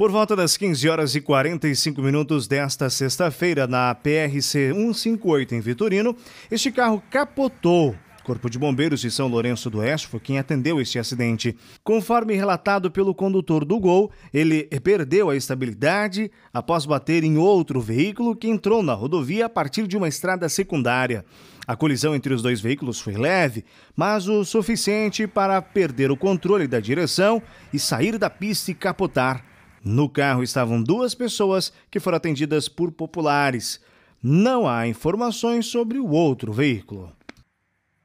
Por volta das 15 horas e 45 minutos desta sexta-feira, na PRC 158 em Vitorino, este carro capotou. Corpo de Bombeiros de São Lourenço do Oeste foi quem atendeu este acidente. Conforme relatado pelo condutor do Gol, ele perdeu a estabilidade após bater em outro veículo que entrou na rodovia a partir de uma estrada secundária. A colisão entre os dois veículos foi leve, mas o suficiente para perder o controle da direção e sair da pista e capotar. No carro estavam duas pessoas que foram atendidas por populares. Não há informações sobre o outro veículo.